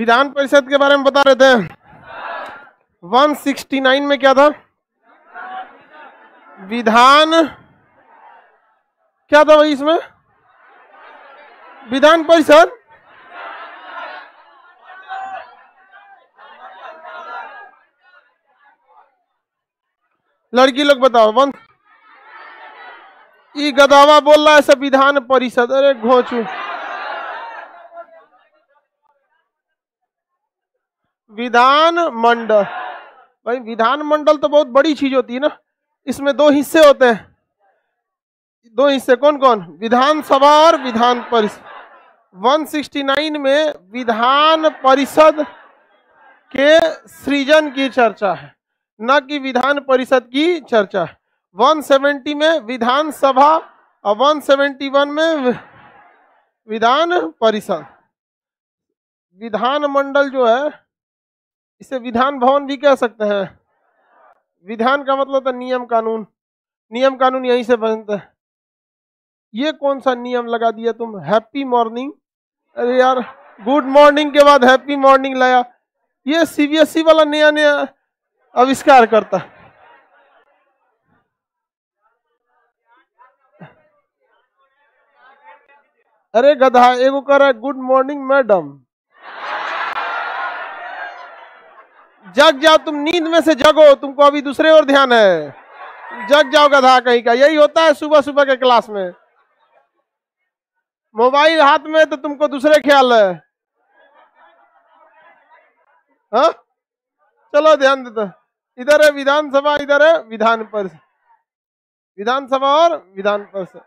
विधान परिषद के बारे में बता रहे थे 169 में क्या था विधान क्या था भाई इसमें विधान परिषद लड़की लोग बताओ वन ई गदावा बोल रहा है सब विधान परिषद अरे घोचू विधान मंडल भाई विधान मंडल तो बहुत बड़ी चीज होती है ना इसमें दो हिस्से होते हैं दो हिस्से कौन कौन विधानसभा और विधान परिषद 169 में विधान परिषद के सृजन की चर्चा है न कि विधान परिषद की चर्चा है 170 में विधानसभा और 171 में विधान परिषद विधान मंडल जो है इसे विधान भवन भी कह सकते हैं विधान का मतलब था तो नियम कानून नियम कानून यहीं से बनते हैं ये कौन सा नियम लगा दिया तुम हैप्पी मॉर्निंग अरे यार गुड मॉर्निंग के बाद हैप्पी मॉर्निंग लाया ये सीबीएसई e वाला नया नया आविष्कार करता अरे गधा एगो कर गुड मॉर्निंग मैडम जग जाओ तुम नींद में से जगो तुमको अभी दूसरे और ध्यान है जग जाओ गधा कहीं का यही होता है सुबह सुबह के क्लास में मोबाइल हाथ में तो तुमको दूसरे ख्याल है हा? चलो ध्यान देता इधर है विधानसभा इधर है विधान परिषद विधानसभा और विधान परिषद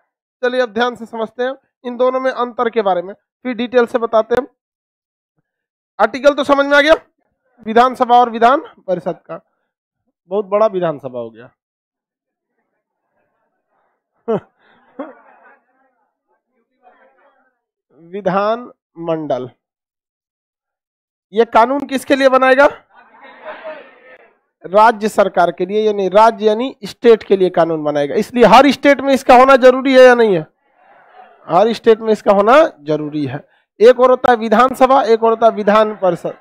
चलिए अब ध्यान से समझते हैं इन दोनों में अंतर के बारे में फिर डिटेल से बताते हैं आर्टिकल तो समझ में आ गया विधानसभा और विधान परिषद का बहुत बड़ा विधानसभा हो गया विधान मंडल यह कानून किसके लिए बनाएगा राज्य सरकार के लिए यानी राज्य यानी स्टेट के लिए कानून बनाएगा इसलिए हर स्टेट में इसका होना जरूरी है या नहीं है हर स्टेट में इसका होना जरूरी है एक और होता है विधानसभा एक और होता है विधान परिषद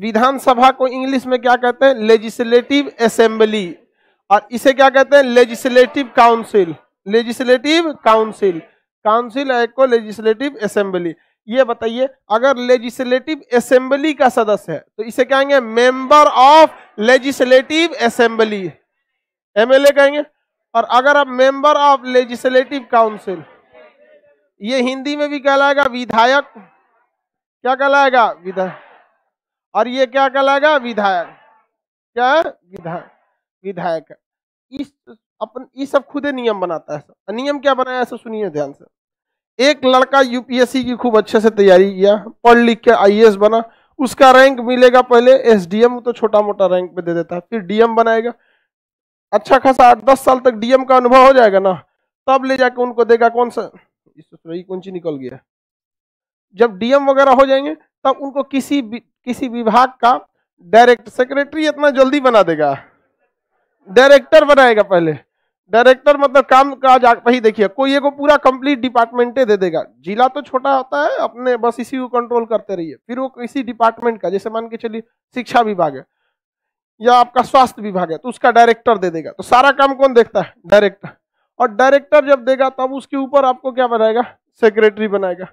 विधानसभा को इंग्लिश में क्या कहते हैं लेजिस्लेटिव असेंबली और इसे क्या कहते हैं legislative council legislative council council act को लेजिस्लेटिव असेंबली ये बताइए अगर लेजिस्लेटिव असेंबली का सदस्य है तो इसे कहेंगे member of legislative assembly MLA कहेंगे और अगर आप मेंबर ऑफ लेजिस्लेटिव काउंसिल ये हिंदी में भी कहलाएगा विधायक क्या कहलाएगा विधायक और ये क्या कहलाएगा विधायक क्या विधायक विधायक इस अपन ये सब खुदे नियम बनाता है नियम क्या बनाया है सब सुनिए ध्यान से एक लड़का यूपीएससी की खूब अच्छे से तैयारी किया पढ़ लिख के आई बना उसका रैंक मिलेगा पहले एसडीएम तो छोटा मोटा रैंक पे दे देता है फिर डीएम बनाएगा अच्छा खासा आठ दस साल तक डीएम का अनुभव हो जाएगा ना तब ले जाके उनको देगा कौन सा इस तो कौन सी निकल गया जब डीएम वगैरह हो जाएंगे तब उनको किसी किसी विभाग का डायरेक्टर सेक्रेटरी इतना जल्दी बना देगा डायरेक्टर बनाएगा पहले डायरेक्टर मतलब काम का जा ही देखिए कोई एक को पूरा कंप्लीट डिपार्टमेंटे दे देगा जिला तो छोटा होता है अपने बस इसी को कंट्रोल करते रहिए फिर वो किसी डिपार्टमेंट का जैसे मान के चलिए शिक्षा विभाग है या आपका स्वास्थ्य विभाग है तो उसका डायरेक्टर दे देगा तो सारा काम कौन देखता है डायरेक्टर और डायरेक्टर जब देगा तब उसके ऊपर आपको क्या बनाएगा सेक्रेटरी बनाएगा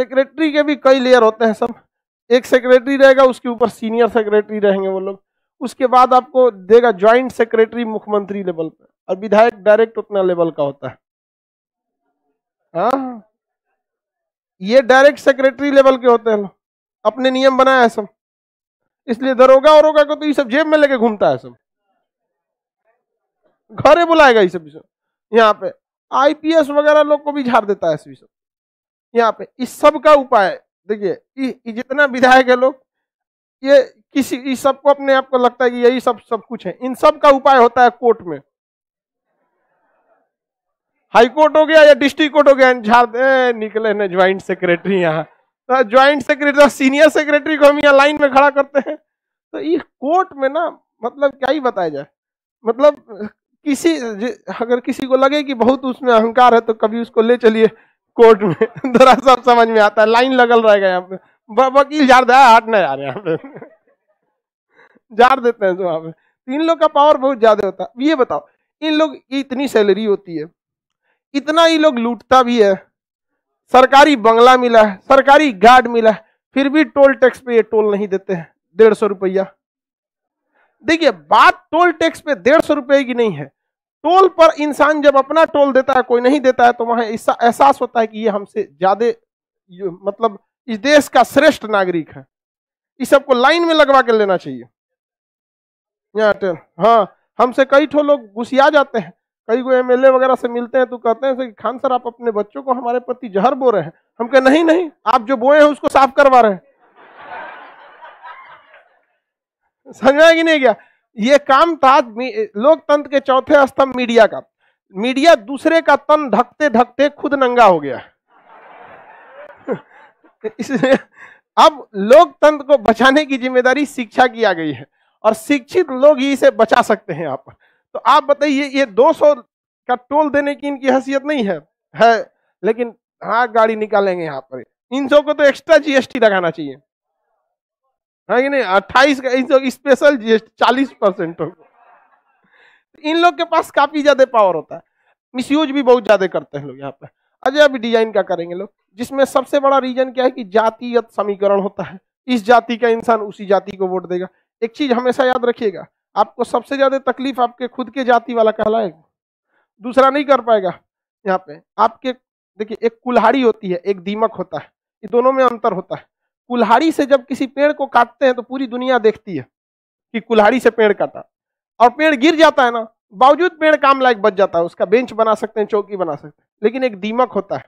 सेक्रेटरी के भी कई लेयर होते हैं सब एक सेक्रेटरी रहेगा उसके ऊपर सीनियर सेक्रेटरी रहेंगे वो लोग उसके बाद आपको देगा ज्वाइंट सेक्रेटरी मुख्यमंत्री लेवल पर और विधायक डायरेक्ट उतना लेवल का होता है हाँ ये डायरेक्ट सेक्रेटरी लेवल के होते हैं अपने नियम बनाया है सब इसलिए दरोगा और होगा को तो ये सब जेब में लेके घूमता है सब घर बुलाएगा ये सब यहाँ पे आईपीएस वगैरह लोग को भी झाड़ देता है सब यहाँ पे इस सब का उपाय देखिए जितना विधायक है लोग ये किसी इस सबको अपने आप को लगता है कि यही सब सब कुछ है इन सब का उपाय होता है कोर्ट में हाई कोर्ट हो गया या डिस्ट्रिक्ट कोर्ट हो गया झार निकले ना ज्वाइंट सेक्रेटरी यहाँ तो ज्वाइंट सेक्रेटरी तो सीनियर सेक्रेटरी को हम यहाँ लाइन में खड़ा करते हैं तो ये कोर्ट में ना मतलब क्या ही बताया जाए मतलब किसी अगर किसी को लगे कि बहुत उसमें अहंकार है तो कभी उसको ले चलिए कोर्ट में थोड़ा सब समझ में आता है लाइन लगल रहेगा यहाँ पे वकील झाड़ दे हाट ना जा रहे यहाँ पे झार देते हैं वहाँ पे इन लोग का पावर बहुत ज्यादा होता है ये बताओ इन लोग की इतनी सैलरी होती है इतना ही लोग लूटता भी है सरकारी बंगला मिला है सरकारी गार्ड मिला है फिर भी टोल टैक्स पे ये टोल नहीं देते हैं डेढ़ सौ रुपया देखिए बात टोल टैक्स पे डेढ़ सौ रुपये की नहीं है टोल पर इंसान जब अपना टोल देता है कोई नहीं देता है तो वहां एहसास होता है कि ये हमसे ज्यादा मतलब इस देश का श्रेष्ठ नागरिक है इस सबको लाइन में लगवा के लेना चाहिए हाँ हमसे कई ठो लोग घुसिया जाते हैं कई को एमएलए वगैरह से मिलते हैं तो कहते हैं कि खान सर आप अपने बच्चों को हमारे प्रति जहर बो रहे हैं हम कहे नहीं नहीं आप जो बोए हैं उसको साफ करवा रहे हैं समझ में कि नहीं क्या ये काम था लोकतंत्र के चौथे स्तंभ मीडिया का मीडिया दूसरे का तन ढकते ढकते खुद नंगा हो गया इसलिए अब लोकतंत्र को बचाने की जिम्मेदारी शिक्षा की आ गई है और शिक्षित लोग ही इसे बचा सकते हैं आप तो आप बताइए ये 200 का टोल देने की इनकी हैसियत नहीं है है लेकिन हाँ गाड़ी निकालेंगे यहाँ पर इन सबको तो एक्स्ट्रा जीएसटी लगाना चाहिए है कि नहीं अट्ठाईस का इन लोग स्पेशल जीएसटी चालीस परसेंट हो इन लोग के पास काफी ज्यादा पावर होता है मिस भी बहुत ज्यादा करते हैं लोग यहाँ पे अजय अभी डिजाइन का करेंगे लोग जिसमें सबसे बड़ा रीजन क्या है कि जातिगत समीकरण होता है इस जाति का इंसान उसी जाति को वोट देगा एक चीज हमेशा याद रखिएगा आपको सबसे ज्यादा तकलीफ आपके खुद के जाति वाला कहलाएगा दूसरा नहीं कर पाएगा यहाँ पे आपके देखिए एक कुल्हाड़ी होती है एक दीमक होता है ये दोनों में अंतर होता है कुल्हाड़ी से जब किसी पेड़ को काटते हैं तो पूरी दुनिया देखती है कि कुल्हाड़ी से पेड़ काटा और पेड़ गिर जाता है ना बावजूद पेड़ काम लायक बच जाता है उसका बेंच बना सकते हैं चौकी बना सकते हैं लेकिन एक दीमक होता है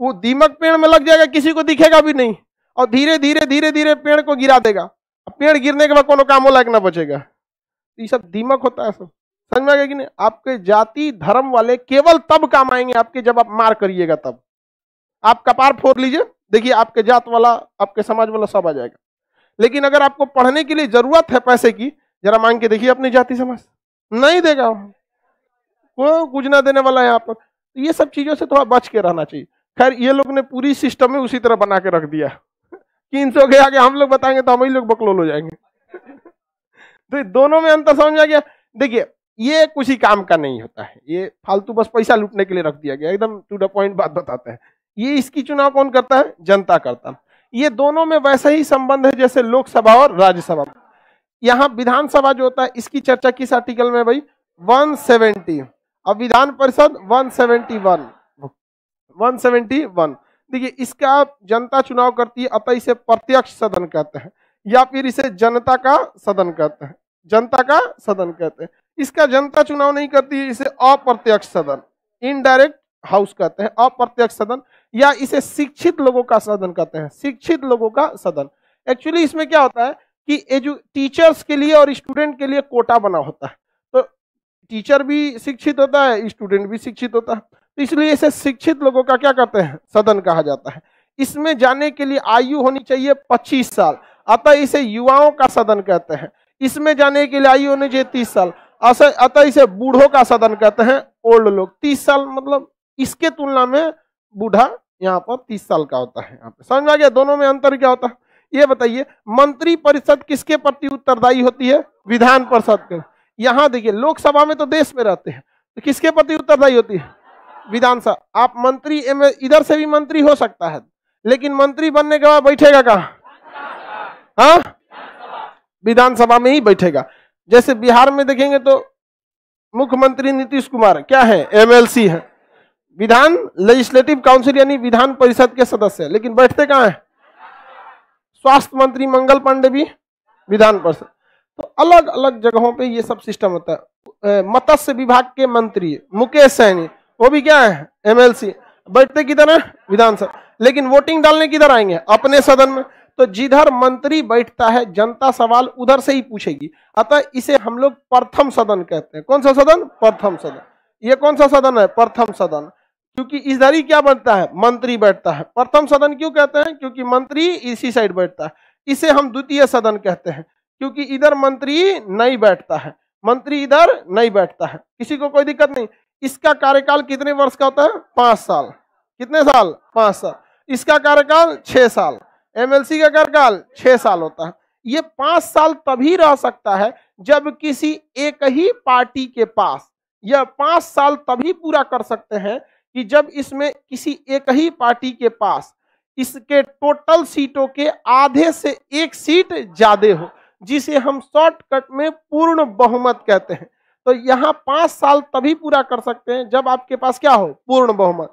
वो दीमक पेड़ में लग जाएगा किसी को दिखेगा भी नहीं और धीरे धीरे धीरे धीरे पेड़ को गिरा देगा पेड़ गिरने के बाद कोनो कामों लायक ना बचेगा तो ये सब दीमक होता है सब समझ में आ गया कि नहीं आपके जाति धर्म वाले केवल तब काम आएंगे आपके जब आप मार करिएगा तब आप कपार फोड़ लीजिए देखिए आपके जात वाला आपके समाज वाला सब आ जाएगा लेकिन अगर आपको पढ़ने के लिए जरूरत है पैसे की जरा मांग के देखिए अपनी जाति समाज नहीं देगा वो कुछ ना देने वाला है यहाँ पर ये सब चीजों से थोड़ा तो बच के रहना चाहिए खैर ये लोग ने पूरी सिस्टम में उसी तरह बना के रख दिया कि इनसे के आगे हम लोग बताएंगे तो हम ही लोग बकलोल हो जाएंगे तो दोनों में अंतर समझ आ गया देखिए ये कुछ ही काम का नहीं होता है ये फालतू बस पैसा लूटने के लिए रख दिया गया एकदम टू द पॉइंट बात बताते हैं ये इसकी चुनाव कौन करता है जनता करता है ये दोनों में वैसा ही संबंध है जैसे लोकसभा और राज्यसभा यहाँ विधानसभा जो होता है इसकी चर्चा किस आर्टिकल में भाई 170 अब विधान परिषद 171 171 देखिए इसका जनता चुनाव करती है अतः इसे प्रत्यक्ष सदन कहते हैं या फिर इसे जनता का सदन कहते हैं जनता का सदन कहते हैं इसका जनता चुनाव नहीं करती इसे अप्रत्यक्ष सदन इनडायरेक्ट हाउस कहते हैं अप्रत्यक्ष सदन या इसे शिक्षित लोगों का सदन कहते हैं शिक्षित लोगों का सदन एक्चुअली इसमें क्या होता है कि एजु टीचर्स के लिए और स्टूडेंट के लिए कोटा बना होता है तो टीचर भी शिक्षित होता है स्टूडेंट भी शिक्षित होता है तो इसलिए इसे शिक्षित लोगों का क्या कहते हैं सदन कहा जाता है इसमें जाने के लिए आयु होनी चाहिए पच्चीस साल अतः इसे युवाओं का सदन कहते हैं इसमें जाने के लिए आयु होनी चाहिए तीस साल अतः इसे बूढ़ों का सदन कहते हैं ओल्ड लोग तीस साल मतलब इसके तुलना में बूढ़ा यहाँ पर तीस साल का होता है यहाँ पे समझ आ गया दोनों में अंतर क्या होता है ये बताइए मंत्री परिषद किसके प्रति उत्तरदायी होती है विधान परिषद के यहाँ देखिए लोकसभा में तो देश में रहते हैं तो किसके प्रति उत्तरदायी होती है विधानसभा आप मंत्री इधर से भी मंत्री हो सकता है लेकिन मंत्री बनने के बाद बैठेगा कहा हाँ? विधानसभा में ही बैठेगा जैसे बिहार में देखेंगे तो मुख्यमंत्री नीतीश कुमार क्या है एमएलसी है विधान लेजिस्लेटिव काउंसिल यानी विधान परिषद के सदस्य लेकिन बैठते कहाँ हैं स्वास्थ्य मंत्री मंगल पांडे भी विधान परिषद तो अलग अलग जगहों पे ये सब सिस्टम होता है मत्स्य विभाग के मंत्री मुकेश सैनी वो भी क्या है एमएलसी बैठते किधर है विधानसभा लेकिन वोटिंग डालने किधर आएंगे अपने सदन में तो जिधर मंत्री बैठता है जनता सवाल उधर से ही पूछेगी अतः इसे हम लोग प्रथम सदन कहते हैं कौन सा सदन प्रथम सदन ये कौन सा सदन है प्रथम सदन क्योंकि इधर ही क्या बनता है मंत्री बैठता है प्रथम सदन क्यों कहते हैं क्योंकि मंत्री इसी साइड बैठता है इसे हम द्वितीय सदन कहते हैं क्योंकि इधर मंत्री नहीं बैठता है मंत्री इधर नहीं बैठता है किसी को कोई दिक्कत नहीं इसका कार्यकाल कितने वर्ष का होता है पांच साल कितने साल पांच साल इसका कार्यकाल छह साल एमएलसी का कार्यकाल छह साल होता है ये पांच साल तभी रह सकता है जब किसी एक ही पार्टी के पास यह पांच साल तभी पूरा कर सकते हैं कि जब इसमें किसी एक ही पार्टी के पास इसके टोटल सीटों के आधे से एक सीट ज्यादा हो जिसे हम शॉर्टकट में पूर्ण बहुमत कहते हैं तो यहाँ पांच साल तभी पूरा कर सकते हैं जब आपके पास क्या हो पूर्ण बहुमत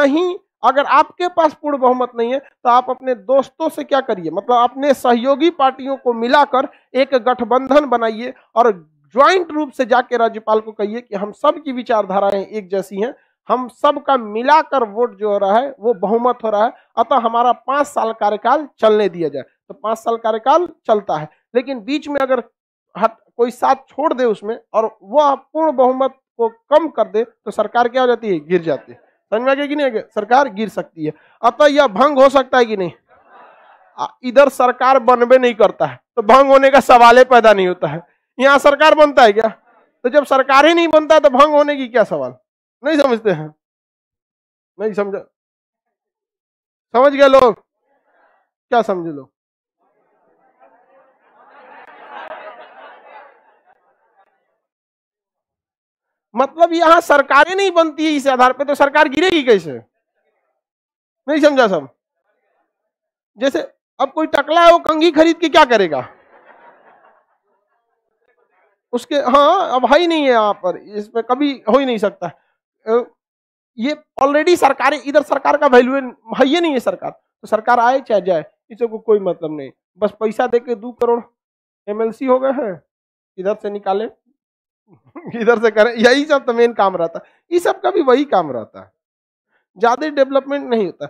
नहीं अगर आपके पास पूर्ण बहुमत नहीं है तो आप अपने दोस्तों से क्या करिए मतलब अपने सहयोगी पार्टियों को मिलाकर एक गठबंधन बनाइए और ज्वाइंट रूप से जाके राज्यपाल को कहिए कि हम सबकी विचारधाराएं एक जैसी हैं हम सब का मिलाकर वोट जो हो रहा है वो बहुमत हो रहा है अतः हमारा पांच साल कार्यकाल चलने दिया जाए तो पांच साल कार्यकाल चलता है लेकिन बीच में अगर हट कोई साथ छोड़ दे उसमें और वह पूर्ण बहुमत को कम कर दे तो सरकार क्या हो जाती है गिर जाती है समझ में कि नहीं सरकार गिर सकती है अतः यह भंग हो सकता है कि नहीं इधर सरकार बनबे नहीं करता है तो भंग होने का सवाल ही पैदा नहीं होता है यहाँ सरकार बनता है क्या तो जब सरकार ही नहीं बनता है तो भंग होने की क्या सवाल नहीं समझते हैं नहीं समझा समझ गए लोग क्या समझे लोग मतलब यहां सरकारें नहीं बनती है इस आधार पे तो सरकार गिरेगी कैसे नहीं समझा सब जैसे अब कोई टकला है वो कंघी खरीद के क्या करेगा उसके हाँ अब है ही नहीं है यहां पर इसमें कभी हो ही नहीं सकता ये ऑलरेडी सरकारी इधर सरकार का वैल्यू है ये नहीं है सरकार तो सरकार आए चाहे जाए इसे को कोई मतलब नहीं बस पैसा दे के दो करोड़ एमएलसी हो गए हैं इधर से निकाले इधर से करें यही सब तो मेन काम रहता है इस सब का भी वही काम रहता है ज़्यादा डेवलपमेंट नहीं होता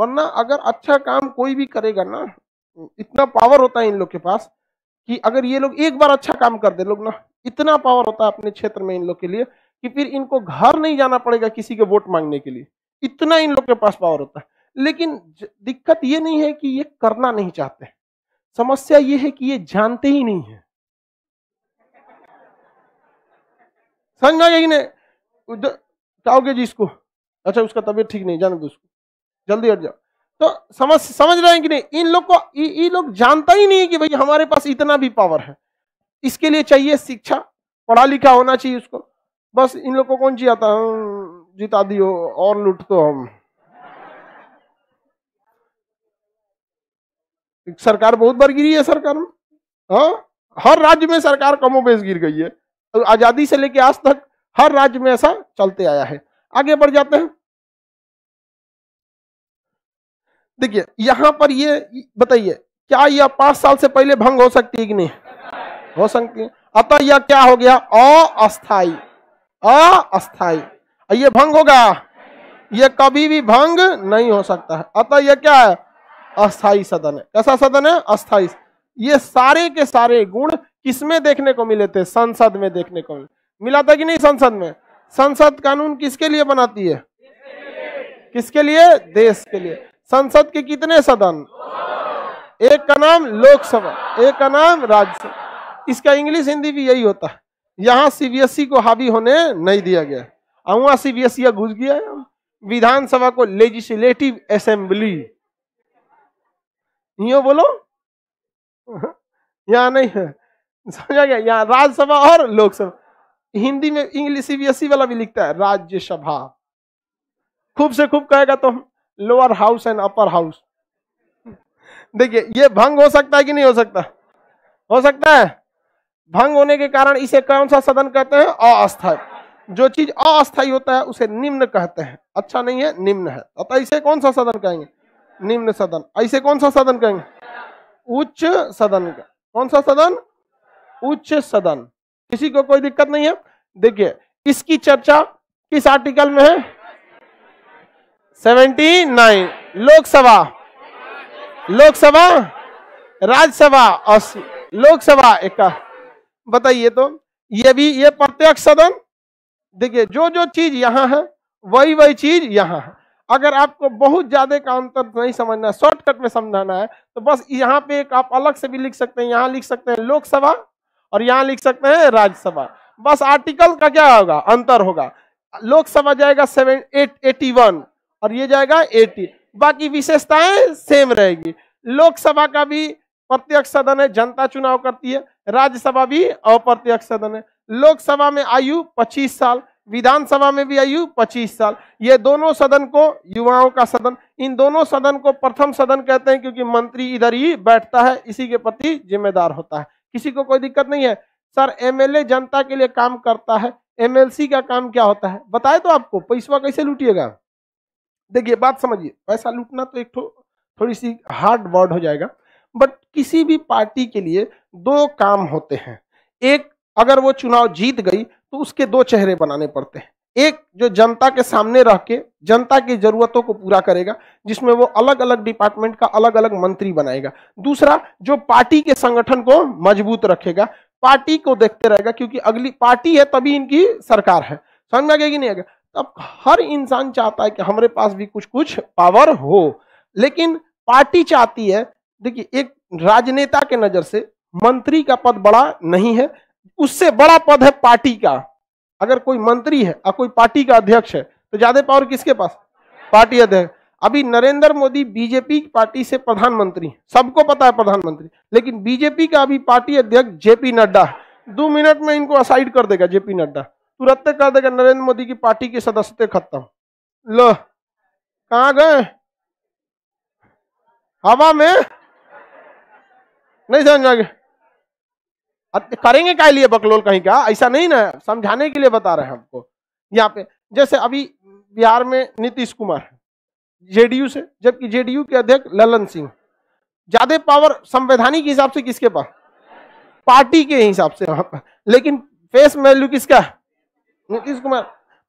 वरना अगर अच्छा काम कोई भी करेगा ना इतना पावर होता है इन लोग के पास कि अगर ये लोग एक बार अच्छा काम कर दे लोग ना इतना पावर होता है अपने क्षेत्र में इन लोग के लिए कि फिर इनको घर नहीं जाना पड़ेगा किसी के वोट मांगने के लिए इतना इन लोग के पास पावर होता है लेकिन दिक्कत ये नहीं है कि ये करना नहीं चाहते समस्या ये है कि ये जानते ही नहीं है समझ में ने नहीं चाहोगे जी इसको अच्छा उसका तबीयत ठीक नहीं जाने दो उसको जल्दी हट जाओ तो समझ समझ रहे हैं कि नहीं इन लोग को ये लोग जानता ही नहीं है कि भाई हमारे पास इतना भी पावर है इसके लिए चाहिए शिक्षा पढ़ा लिखा होना चाहिए उसको बस इन लोग को कौन जियाता जिता दियो और लूट तो हम सरकार बहुत बार गिरी है सरकार हाँ हर राज्य में सरकार कमोबेश गिर गई है तो आजादी से लेके आज तक हर राज्य में ऐसा चलते आया है आगे बढ़ जाते हैं देखिए यहां पर ये बताइए क्या यह पांच साल से पहले भंग हो सकती है कि नहीं हो सकती है अतः यह क्या हो गया अस्थाई अस्थाई ये भंग होगा ये कभी भी भंग नहीं हो सकता है अतः यह क्या है अस्थाई सदन है कैसा सदन है अस्थाई ये सारे के सारे गुण किसमें देखने को मिले थे संसद में देखने को मिले मिला था कि नहीं संसद में संसद कानून किसके लिए बनाती है किसके लिए देश के लिए संसद के कितने सदन एक का नाम लोकसभा एक का नाम राज्यसभा इसका इंग्लिश हिंदी भी यही होता है यहाँ सीबीएसई को हावी होने नहीं दिया गया और सीबीएसई घुस गया विधानसभा को लेजिस्लेटिव असेंबली यो बोलो यहाँ नहीं है समझा गया यहाँ राज्यसभा और लोकसभा हिंदी में इंग्लिश सीबीएसई e वाला भी लिखता है राज्यसभा खूब से खूब कहेगा तो lower house and upper house देखिए ये भंग हो सकता है कि नहीं हो सकता हो सकता है भंग होने के कारण इसे कौन सा सदन कहते हैं अस्थायी जो चीज अस्थायी होता है उसे निम्न कहते हैं अच्छा नहीं है निम्न है अतः इसे कौन सा सदन कहेंगे निम्न सदन ऐसे कौन सा सदन कहेंगे उच्च सदन कौन सा सदन उच्च सदन किसी को कोई दिक्कत नहीं है देखिए इसकी चर्चा किस आर्टिकल में है सेवेंटी नाइन लोकसभा लोकसभा राज्यसभा और लोकसभा एक बताइए तो ये भी ये प्रत्यक्ष सदन देखिए जो जो चीज यहाँ है वही वही चीज यहाँ है अगर आपको बहुत ज्यादा का अंतर तो नहीं समझना है शॉर्टकट में समझाना है तो बस यहाँ पे एक आप अलग से भी लिख सकते हैं यहाँ लिख सकते हैं लोकसभा और यहाँ लिख सकते हैं राज्यसभा बस आर्टिकल का क्या होगा अंतर होगा लोकसभा जाएगा सेवन एट एटी वन और ये जाएगा एटी बाकी विशेषताएं सेम रहेगी लोकसभा का भी प्रत्यक्ष सदन है जनता चुनाव करती है राज्यसभा भी अप्रत्यक्ष सदन है लोकसभा में आयु 25 साल विधानसभा में भी आयु 25 साल ये दोनों सदन को युवाओं का सदन इन दोनों सदन को प्रथम सदन कहते हैं क्योंकि मंत्री इधर ही बैठता है इसी के प्रति जिम्मेदार होता है किसी को कोई दिक्कत नहीं है सर एमएलए जनता के लिए काम करता है एमएलसी का काम क्या होता है बताए तो आपको पैसा कैसे लूटिएगा देखिए बात समझिए पैसा लूटना तो एक थो, थोड़ी सी हार्ड वर्ड हो जाएगा बट किसी भी पार्टी के लिए दो काम होते हैं एक अगर वो चुनाव जीत गई तो उसके दो चेहरे बनाने पड़ते हैं एक जो जनता के सामने रह के जनता की जरूरतों को पूरा करेगा जिसमें वो अलग अलग डिपार्टमेंट का अलग अलग मंत्री बनाएगा दूसरा जो पार्टी के संगठन को मजबूत रखेगा पार्टी को देखते रहेगा क्योंकि अगली पार्टी है तभी इनकी सरकार है समझ में कि नहीं आएगा तब हर इंसान चाहता है कि हमारे पास भी कुछ कुछ पावर हो लेकिन पार्टी चाहती है देखिए एक राजनेता के नज़र से मंत्री का पद बड़ा नहीं है उससे बड़ा पद है पार्टी का अगर कोई मंत्री है और कोई पार्टी का अध्यक्ष है तो ज्यादा पावर किसके पास पार्टी अध्यक्ष अभी नरेंद्र मोदी बीजेपी पार्टी से प्रधानमंत्री सबको पता है प्रधानमंत्री लेकिन बीजेपी का अभी पार्टी अध्यक्ष जेपी नड्डा दो मिनट में इनको असाइड कर देगा जेपी नड्डा तुरंत कर देगा नरेंद्र मोदी की पार्टी के सदस्य खत्म लो कहा गए हवा में नहीं समझ में करेंगे क्या लिए बकलोल कहीं का ऐसा नहीं ना समझाने के लिए बता रहे हैं हमको यहाँ पे जैसे अभी बिहार में नीतीश कुमार है जेडीयू से जबकि जेडीयू के अध्यक्ष ललन सिंह ज्यादा पावर संवैधानिक हिसाब से किसके पास पार्टी के हिसाब से हाँ, लेकिन फेस वैल्यू किसका नीतीश कुमार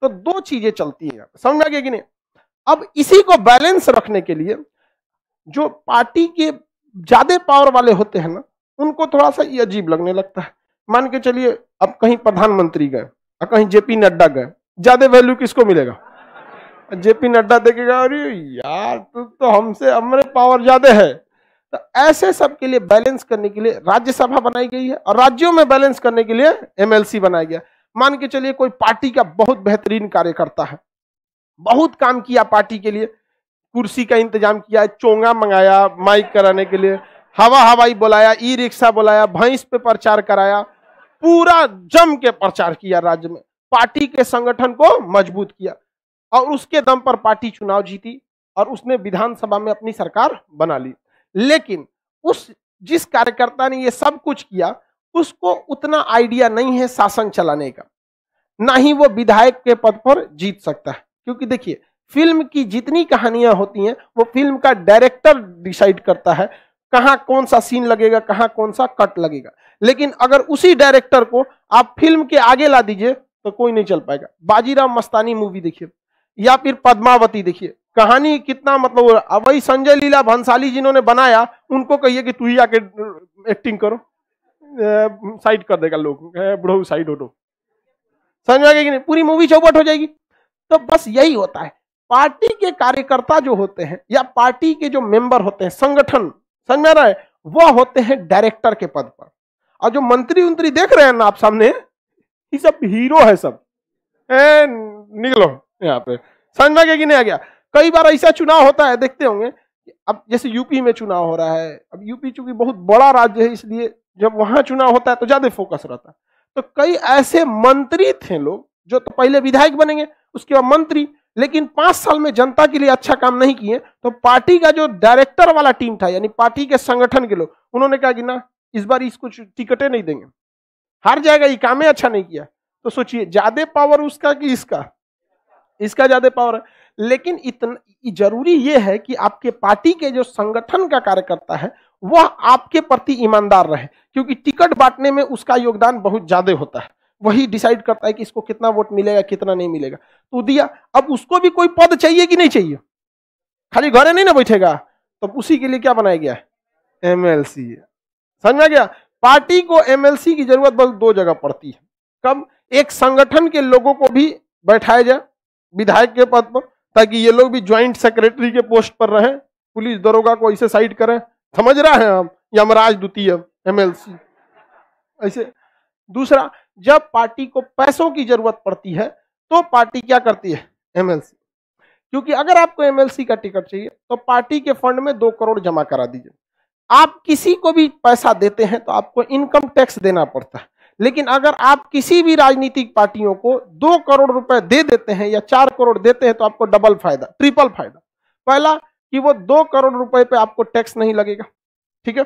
तो दो चीजें चलती है समझ में कि नहीं अब इसी को बैलेंस रखने के लिए जो पार्टी के ज्यादा पावर वाले होते हैं ना उनको थोड़ा सा ये अजीब लगने लगता है मान के चलिए अब कहीं प्रधानमंत्री गए और कहीं जेपी नड्डा गए ज्यादा वैल्यू किसको मिलेगा जेपी नड्डा देखेगा अरे यार तू तो हमसे हमारे पावर ज्यादा है तो ऐसे सब के लिए बैलेंस करने के लिए राज्यसभा बनाई गई है और राज्यों में बैलेंस करने के लिए एमएलसी बनाया गया मान के चलिए कोई पार्टी का बहुत बेहतरीन कार्यकर्ता है बहुत काम किया पार्टी के लिए कुर्सी का इंतजाम किया चोंगा मंगाया माइक कराने के लिए हवा हवाई बुलाया ई रिक्शा बुलाया भैंस पे प्रचार कराया पूरा जम के प्रचार किया राज्य में पार्टी के संगठन को मजबूत किया और उसके दम पर पार्टी चुनाव जीती और उसने विधानसभा में अपनी सरकार बना ली लेकिन उस जिस कार्यकर्ता ने ये सब कुछ किया उसको उतना आइडिया नहीं है शासन चलाने का ना ही वो विधायक के पद पर जीत सकता है क्योंकि देखिए फिल्म की जितनी कहानियां होती हैं वो फिल्म का डायरेक्टर डिसाइड करता है कहाँ कौन सा सीन लगेगा कहाँ कौन सा कट लगेगा लेकिन अगर उसी डायरेक्टर को आप फिल्म के आगे ला दीजिए तो कोई नहीं चल पाएगा बाजीराम मस्तानी मूवी देखिए या फिर पद्मावती देखिए कहानी कितना मतलब वही संजय लीला भंसाली जिन्होंने बनाया उनको कहिए कि तू ही आके एक्टिंग करो साइड कर देगा लोग बुढ़ो साइड उठो तो। समझ आएगा कि नहीं पूरी मूवी चौपट हो जाएगी तो बस यही होता है पार्टी के कार्यकर्ता जो होते हैं या पार्टी के जो मेंबर होते हैं संगठन समझ में आ रहा है वह होते हैं डायरेक्टर के पद पर और जो मंत्री उंत्री देख रहे हैं ना आप सामने ये सब हीरो है सब ए, निकलो यहाँ पे समझ में आ गया कि नहीं आ गया कई बार ऐसा चुनाव होता है देखते होंगे अब जैसे यूपी में चुनाव हो रहा है अब यूपी चूंकि बहुत बड़ा राज्य है इसलिए जब वहां चुनाव होता है तो ज्यादा फोकस रहता है तो कई ऐसे मंत्री थे लोग जो तो पहले विधायक बनेंगे उसके बाद मंत्री लेकिन पांच साल में जनता के लिए अच्छा काम नहीं किए तो पार्टी का जो डायरेक्टर वाला टीम था यानी पार्टी के संगठन के लोग उन्होंने कहा कि ना इस बार इसको टिकटें नहीं देंगे हार जाएगा ये कामें अच्छा नहीं किया तो सोचिए ज्यादा पावर उसका कि इसका इसका ज्यादा पावर है लेकिन इतना जरूरी यह है कि आपके पार्टी के जो संगठन का कार्यकर्ता है वह आपके प्रति ईमानदार रहे क्योंकि टिकट बांटने में उसका योगदान बहुत ज्यादा होता है वही डिसाइड करता है कि इसको कितना वोट मिलेगा कितना नहीं मिलेगा तो दिया अब उसको भी कोई पद चाहिए कि नहीं चाहिए खाली घरे नहीं ना बैठेगा तो उसी के लिए क्या बनाया गया है एमएलसी समझ में गया पार्टी को एमएलसी की जरूरत बस दो जगह पड़ती है कब एक संगठन के लोगों को भी बैठाया जाए विधायक के पद पर ताकि ये लोग भी ज्वाइंट सेक्रेटरी के पोस्ट पर रहें पुलिस दरोगा को ऐसे साइड करें समझ रहा है हम यमराज द्वितीय एमएलसी ऐसे दूसरा जब पार्टी को पैसों की जरूरत पड़ती है तो पार्टी क्या करती है एमएलसी क्योंकि अगर आपको एमएलसी का टिकट चाहिए तो पार्टी के फंड में दो करोड़ जमा करा दीजिए आप किसी को भी पैसा देते हैं तो आपको इनकम टैक्स देना पड़ता है लेकिन अगर आप किसी भी राजनीतिक पार्टियों को दो करोड़ रुपए दे देते हैं या चार करोड़ देते हैं तो आपको डबल फायदा ट्रिपल फायदा पहला कि वो दो करोड़ रुपए पे आपको टैक्स नहीं लगेगा ठीक है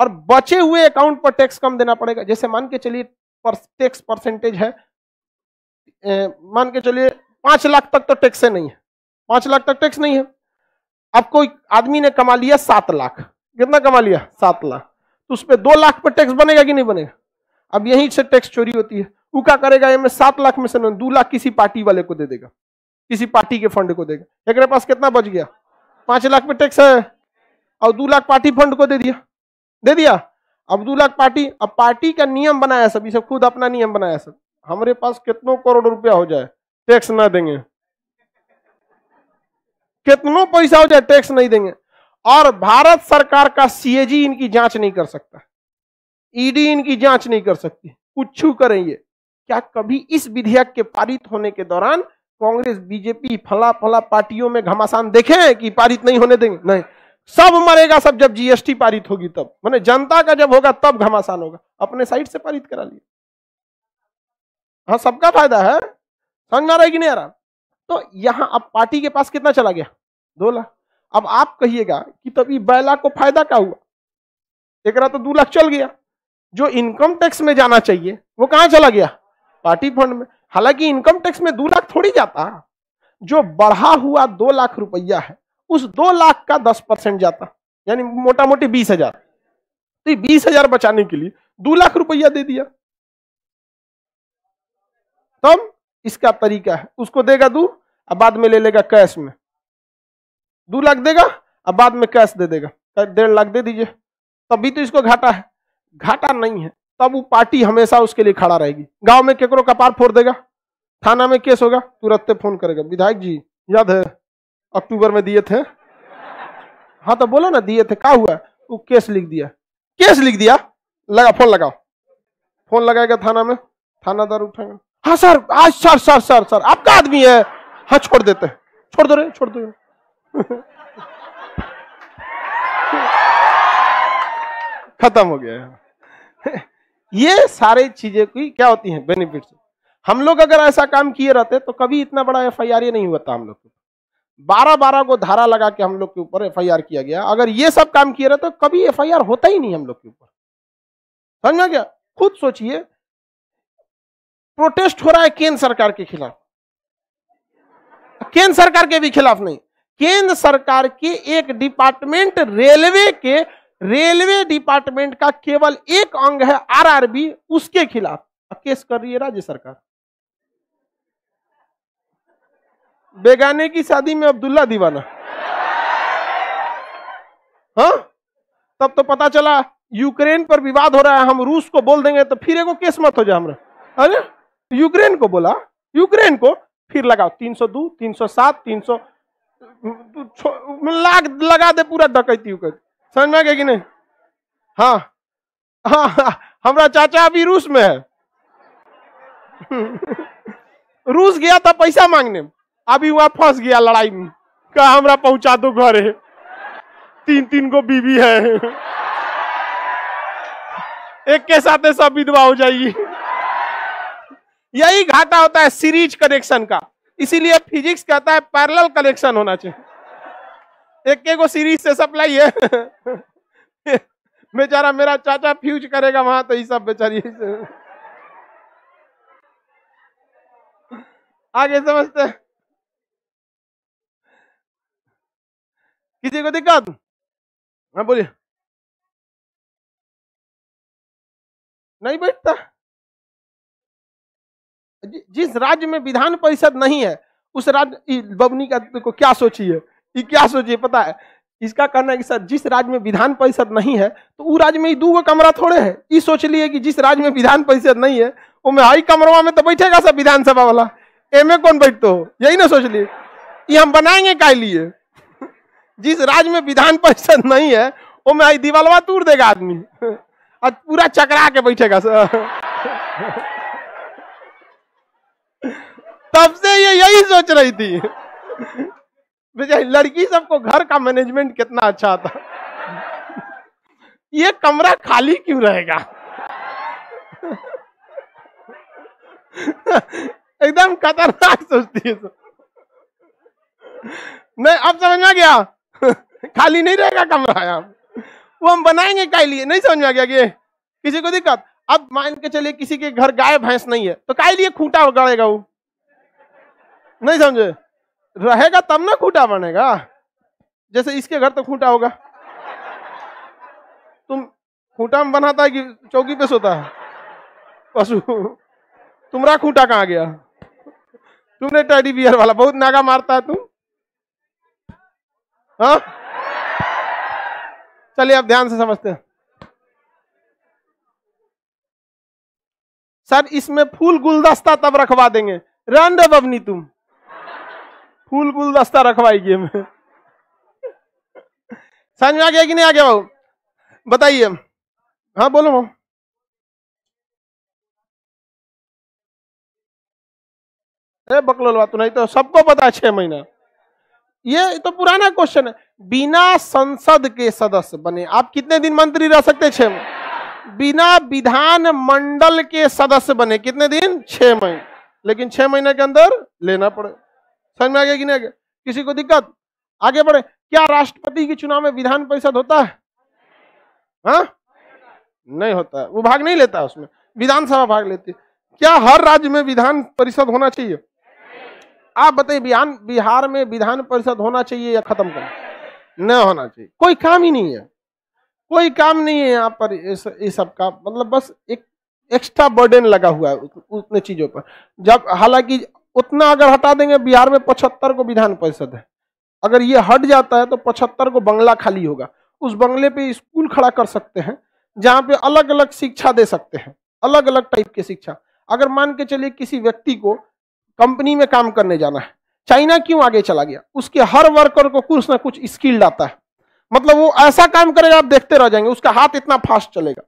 और बचे हुए अकाउंट पर टैक्स कम देना पड़ेगा जैसे मान के चलिए टैक्स परसेंटेज है मान के चलिए पांच लाख तक तो टैक्स नहीं है पांच लाख तक टैक्स नहीं है अब कोई आदमी ने कमा लिया सात लाख कितना कमा लिया सात लाख तो उस पर दो लाख पर टैक्स बनेगा कि नहीं बनेगा अब यहीं से टैक्स चोरी होती है वो क्या करेगा ये मैं सात लाख में से दो लाख किसी पार्टी वाले को दे देगा किसी पार्टी के फंड को देगा एक पास कितना बच गया पांच लाख पे टैक्स है और दो लाख पार्टी फंड को दे दिया दे दिया अब्दुल्ला पार्टी अब पार्टी का नियम बनाया सब इसे खुद अपना नियम बनाया सब हमारे पास कितनों करोड़ रुपया हो जाए टैक्स ना देंगे कितनों पैसा हो जाए टैक्स नहीं देंगे और भारत सरकार का सीएजी इनकी जांच नहीं कर सकता ईडी e इनकी जांच नहीं कर सकती कुछ करें ये क्या कभी इस विधेयक के पारित होने के दौरान कांग्रेस बीजेपी फला फला पार्टियों में घमासान देखे कि पारित नहीं होने देंगे नहीं सब मरेगा सब जब जीएसटी पारित होगी तब मैंने जनता का जब होगा तब घमासान होगा अपने साइड से पारित करा लिया हाँ सबका फायदा है समझ में आ रहा है कि नहीं आ रहा तो यहां अब पार्टी के पास कितना चला गया दो लाख अब आप कहिएगा कि तभी बैला को फायदा क्या हुआ एक तो दो लाख चल गया जो इनकम टैक्स में जाना चाहिए वो कहाँ चला गया पार्टी फंड में हालांकि इनकम टैक्स में दो लाख थोड़ी जाता जो बढ़ा हुआ दो लाख रुपया है उस दो लाख का दस परसेंट जाता यानी मोटा मोटी बीस हजार तो बीस हजार बचाने के लिए दो लाख रुपया दे दिया तब तो इसका तरीका है उसको देगा दो अब बाद में ले लेगा कैश में दो लाख देगा अब बाद में कैश दे देगा डेढ़ लाख दे दीजिए तभी तो इसको घाटा है घाटा नहीं है तब वो पार्टी हमेशा उसके लिए खड़ा रहेगी गांव में केकरो कपार फोड़ देगा थाना में केस होगा तुरंत फोन करेगा विधायक जी याद है अक्टूबर में दिए थे हाँ तो बोलो ना दिए थे क्या हुआ वो केस लिख दिया केस लिख दिया लगा फोन लगाओ फोन लगाएगा थाना में थाना दर उठाएगा हाँ सर आज सर सर सर सर आपका आदमी है हाँ छोड़ देते हैं छोड़ दो रे छोड़ दो खत्म हो गया ये सारी चीजें की क्या होती हैं बेनिफिट्स हम लोग अगर ऐसा काम किए रहते तो कभी इतना बड़ा एफ आई आर नहीं हुआ था हम लोग को बारह बारह को धारा लगा के हम लोग के ऊपर एफ किया गया अगर ये सब काम किए रहे तो कभी एफ होता ही नहीं हम लोग के ऊपर समझा क्या खुद सोचिए प्रोटेस्ट हो रहा है केंद्र सरकार के खिलाफ केंद्र सरकार के भी खिलाफ नहीं केंद्र सरकार के एक डिपार्टमेंट रेलवे के रेलवे डिपार्टमेंट का केवल एक अंग है आरआरबी उसके खिलाफ केस कर रही है राज्य सरकार बेगाने की शादी में अब्दुल्ला दीवाना हाँ तब तो पता चला यूक्रेन पर विवाद हो रहा है हम रूस को बोल देंगे तो फिर एगो केस मत हो जाए हमारा अरे यूक्रेन को बोला यूक्रेन को फिर लगाओ 302 307 300 सौ लाख लगा दे पूरा डकैती उकैती समझ में आ गया कि नहीं हाँ हाँ, हाँ हमारा चाचा अभी रूस में है रूस गया था पैसा मांगने में अभी वहां फंस गया लड़ाई में कहा हमरा पहुंचा दो घर है तीन तीन को बीबी है एक के साथ सब विधवा हो जाएगी यही घाटा होता है सीरीज कनेक्शन का इसीलिए फिजिक्स कहता है पैरेलल कनेक्शन होना चाहिए एक के को सीरीज से सप्लाई है बेचारा मेरा चाचा फ्यूज करेगा वहां तो ये सब बेचारी आगे समझते हैं किसी को दिक्कत मैं हाँ, बोलिए नहीं बैठता जिस राज्य में विधान परिषद नहीं है उस राज्य बबनी का को क्या सोचिए ये क्या सोचिए पता है इसका कहना है कि सर जिस राज्य में विधान परिषद नहीं है तो वो राज्य में दू कमरा थोड़े है ये सोच लिए कि जिस राज्य में विधान परिषद नहीं है वो में हाई कमरों में तो बैठेगा सर विधानसभा वाला एम ए कौन बैठते हो यही ना सोच लिए ये हम बनाएंगे का लिए जिस राज्य में विधान परिषद नहीं है वो में आई दीवालवा तोड़ देगा आदमी और पूरा चकरा के बैठेगा सर तब से ये यही सोच रही थी बेचारी लड़की सबको घर का मैनेजमेंट कितना अच्छा था ये कमरा खाली क्यों रहेगा एकदम खतरनाक सोचती है नहीं अब समझ में गया खाली नहीं रहेगा कमरा यहाँ वो हम बनाएंगे काय लिए नहीं समझ में आ गया कि किसी को दिक्कत अब मान के चलिए किसी के घर गाय भैंस नहीं है तो काय लिए खूटा गड़ेगा वो नहीं समझे रहेगा तब ना खूटा बनेगा जैसे इसके घर तो खूंटा होगा तुम खूटा में बनाता है कि चौकी पे सोता है पशु तुम्हारा खूटा कहाँ गया तुमने टेडी बियर वाला बहुत नागा मारता है तुम हाँ चलिए आप ध्यान से समझते हैं सर इसमें फूल गुलदस्ता तब रखवा देंगे रन रे बबनी तुम फूल गुलदस्ता रखवाएगी हमें समझ में आ गया कि नहीं आ गया बाबू बताइए हाँ बोलो मैम बकलोल बात नहीं तो सबको पता है छह महीना ये तो पुराना क्वेश्चन है बिना संसद के सदस्य बने आप कितने दिन मंत्री रह सकते छह बिना विधान मंडल के सदस्य बने कितने दिन छह महीने लेकिन छह महीने के अंदर लेना पड़े समझ में आ गया कि नहीं आ गया किसी को दिक्कत आगे बढ़े क्या राष्ट्रपति के चुनाव में विधान परिषद होता है हा? नहीं होता है वो भाग नहीं लेता उसमें विधानसभा भाग लेती है क्या हर राज्य में विधान परिषद होना चाहिए आप बताइए बिहार बिहार में विधान परिषद होना चाहिए या खत्म कर न होना चाहिए कोई काम ही नहीं है कोई काम नहीं है यहाँ पर इस, इस सब का मतलब बस एक एक्स्ट्रा बर्डन लगा हुआ है उतने चीजों पर जब हालांकि उतना अगर हटा देंगे बिहार में पचहत्तर को विधान परिषद है अगर ये हट जाता है तो पचहत्तर को बंगला खाली होगा उस बंगले पे स्कूल खड़ा कर सकते हैं जहाँ पे अलग अलग शिक्षा दे सकते हैं अलग अलग टाइप की शिक्षा अगर मान के चलिए किसी व्यक्ति को कंपनी में काम करने जाना है चाइना क्यों आगे चला गया उसके हर वर्कर को कुछ ना कुछ स्किल आता है मतलब वो ऐसा काम करेगा आप देखते रह जाएंगे उसका हाथ इतना फास्ट चलेगा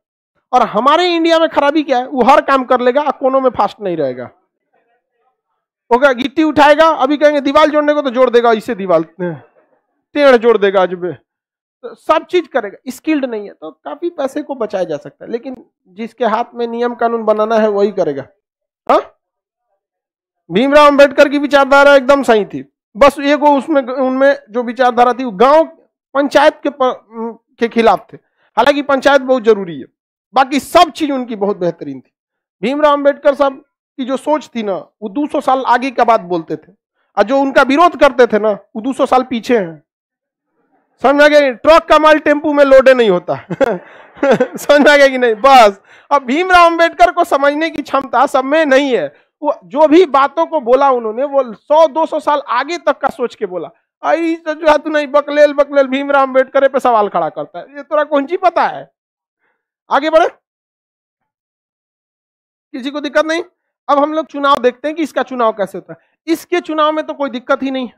और हमारे इंडिया में खराबी क्या है वो हर काम कर लेगा और कोनों में फास्ट नहीं रहेगा ओके गिट्टी उठाएगा अभी कहेंगे दीवार जोड़ने को तो जोड़ देगा इसे दीवार पेड़ जोड़ देगा अजबे तो सब चीज करेगा स्किल्ड नहीं है तो काफी पैसे को बचाया जा सकता है लेकिन जिसके हाथ में नियम कानून बनाना है वही करेगा भीमराव अंबेडकर की विचारधारा एकदम सही थी बस एक वो उसमें उनमें जो विचारधारा थी गांव पंचायत के पर, के खिलाफ थे हालांकि पंचायत बहुत जरूरी है बाकी सब चीज उनकी बहुत बेहतरीन थी भीमराव अंबेडकर साहब की जो सोच थी ना वो दो साल आगे का बात बोलते थे और जो उनका विरोध करते थे ना वो दो साल पीछे हैं समझ आ गया ट्रक का माल टेम्पू में लोडे नहीं होता समझ आ गया कि नहीं बस अब भीमराव अंबेडकर को समझने की क्षमता सब में नहीं है वो जो भी बातों को बोला उन्होंने वो सौ दो सौ साल आगे तक का सोच के बोला आई तो तू नहीं बकलेल बकलेल भीमराव अम्बेडकर पे सवाल खड़ा करता है ये तोरा कौन जी पता है आगे बढ़े किसी को दिक्कत नहीं अब हम लोग चुनाव देखते हैं कि इसका चुनाव कैसे होता है इसके चुनाव में तो कोई दिक्कत ही नहीं है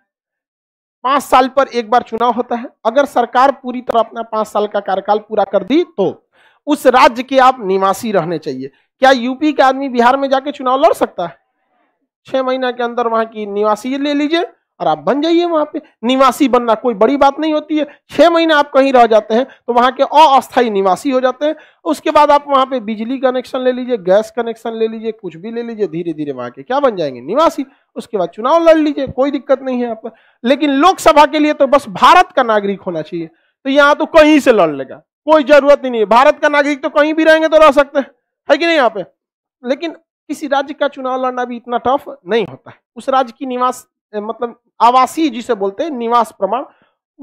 पांच साल पर एक बार चुनाव होता है अगर सरकार पूरी तरह अपना पांच साल का कार्यकाल पूरा कर दी तो उस राज्य के आप निवासी रहने चाहिए क्या यूपी का आदमी बिहार में जाके चुनाव लड़ सकता है छह महीना के अंदर वहां की निवासी ले लीजिए और आप बन जाइए वहां पे निवासी बनना कोई बड़ी बात नहीं होती है छह महीने आप कहीं रह जाते हैं तो वहां के अस्थायी निवासी हो जाते हैं उसके बाद आप वहां पे बिजली कनेक्शन ले लीजिए गैस कनेक्शन ले लीजिए कुछ भी ले लीजिए धीरे धीरे वहां के क्या बन जाएंगे निवासी उसके बाद चुनाव लड़ लीजिए कोई दिक्कत नहीं है आप लेकिन लोकसभा के लिए तो बस भारत का नागरिक होना चाहिए तो यहाँ तो कहीं से लड़ लेगा कोई जरूरत ही नहीं है भारत का नागरिक तो कहीं भी रहेंगे तो रह सकते हैं है कि नहीं यहाँ पे लेकिन किसी राज्य का चुनाव लड़ना भी इतना टफ नहीं होता है उस राज्य की निवास मतलब आवासीय जिसे बोलते हैं निवास प्रमाण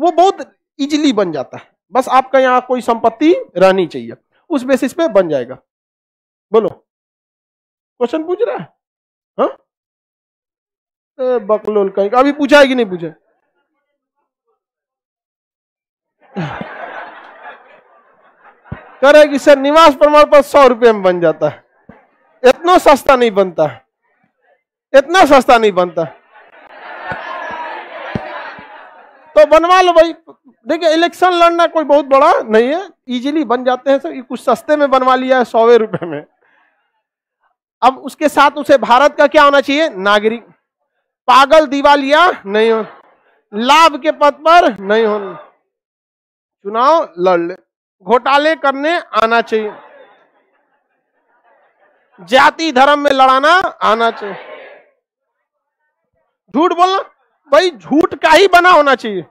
वो बहुत इजिली बन जाता है बस आपका यहाँ कोई संपत्ति रहनी चाहिए उस बेसिस पे बन जाएगा बोलो क्वेश्चन पूछ रहा है हा? बकलोल कहीं अभी पूछा है कि नहीं पूछा करे कि सर निवास प्रमाण पत्र सौ रुपये में बन जाता है इतना सस्ता नहीं बनता इतना सस्ता नहीं बनता तो बनवा लो भाई देखिए इलेक्शन लड़ना कोई बहुत बड़ा नहीं है इजीली बन जाते हैं सर कुछ सस्ते में बनवा लिया है सौवे रुपए में अब उसके साथ उसे भारत का क्या होना चाहिए नागरिक पागल दिवालिया नहीं हो लाभ के पद पर नहीं होना चुनाव लड़ ले घोटाले करने आना चाहिए जाति धर्म में लड़ाना आना चाहिए झूठ बोलना भाई झूठ का ही बना होना चाहिए